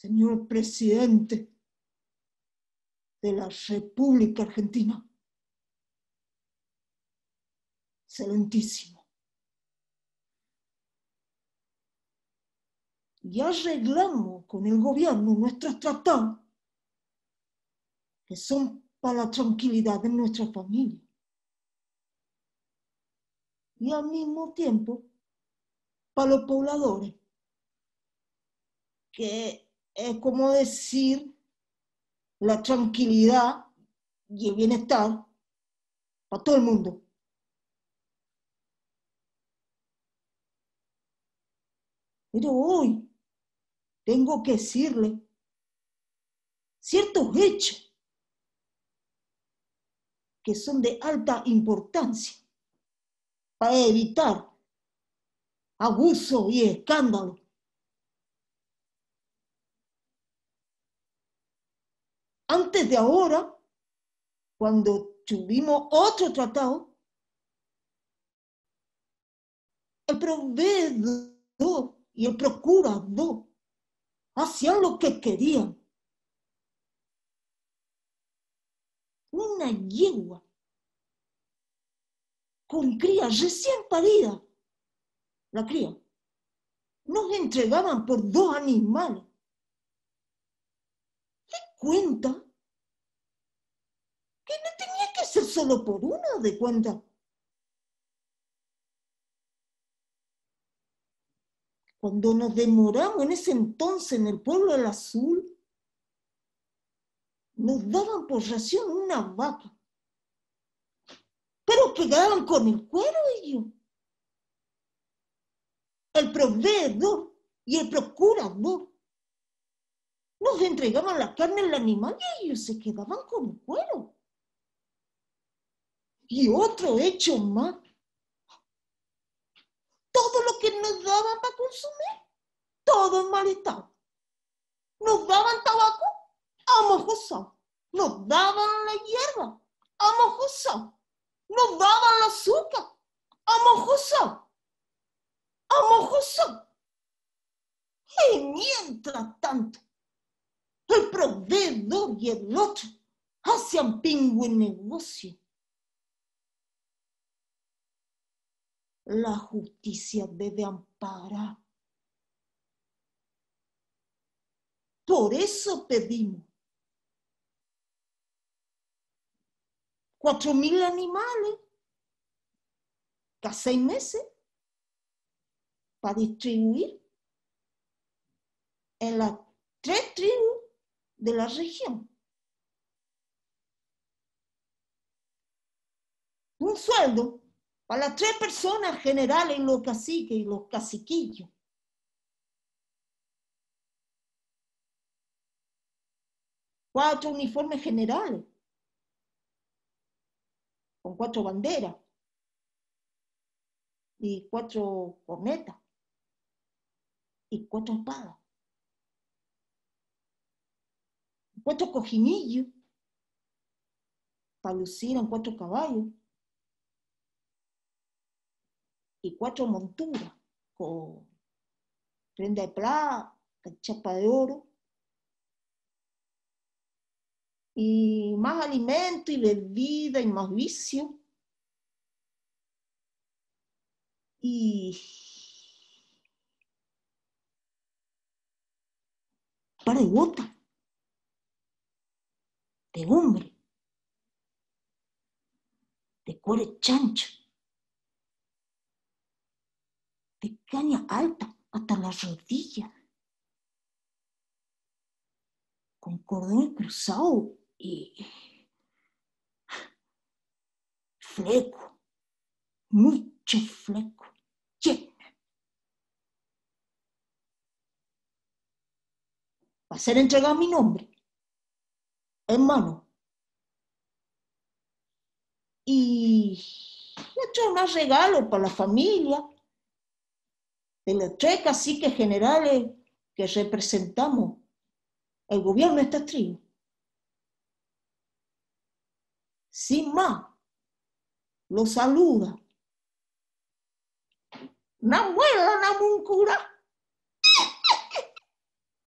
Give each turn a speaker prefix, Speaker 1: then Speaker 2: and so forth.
Speaker 1: señor presidente de la República Argentina, excelentísimo, y arreglamos con el gobierno nuestros tratados, que son para la tranquilidad de nuestra familia. Y al mismo tiempo, para los pobladores, que es como decir la tranquilidad y el bienestar para todo el mundo. Pero hoy tengo que decirle ciertos hechos que son de alta importancia para evitar abusos y escándalos Antes de ahora, cuando tuvimos otro tratado, el proveedor y el procurador hacían lo que querían. Una yegua con cría recién parida, la cría, nos entregaban por dos animales cuenta que no tenía que ser solo por uno de cuenta. Cuando nos demoramos en ese entonces en el pueblo del azul, nos daban por ración una vaca, pero quedaban con el cuero ellos. El proveedor y el procurador nos entregaban la carne al animal y ellos se quedaban con el cuero. Y otro hecho más. Todo lo que nos daban para consumir, todo en mal estado. Nos daban tabaco, mojosa. Nos daban la hierba, mojosa. Nos daban el azúcar, A mojosa. Y mientras tanto, el proveedor y el otro hacían pingüe negocio. La justicia debe amparar. Por eso pedimos cuatro mil animales cada seis meses para distribuir en las tres tribus de la región. Un sueldo para las tres personas generales, los caciques y los caciquillos. Cuatro uniformes generales, con cuatro banderas y cuatro cornetas y cuatro espadas. Cuatro cojinillos. para lucir en cuatro caballos y cuatro monturas con prenda de plata, chapa de oro y más alimento y bebida y más vicio y para de gota de hombre, de cuero chancho, de caña alta hasta la rodilla, con cordón cruzado y fleco, mucho fleco, lleno. Va a ser entregado mi nombre hermano, Y esto hecho un regalo para la familia, de los tres caciques generales que representamos el gobierno de esta tribu. Sin más, lo saluda. Namuela, Namuncura.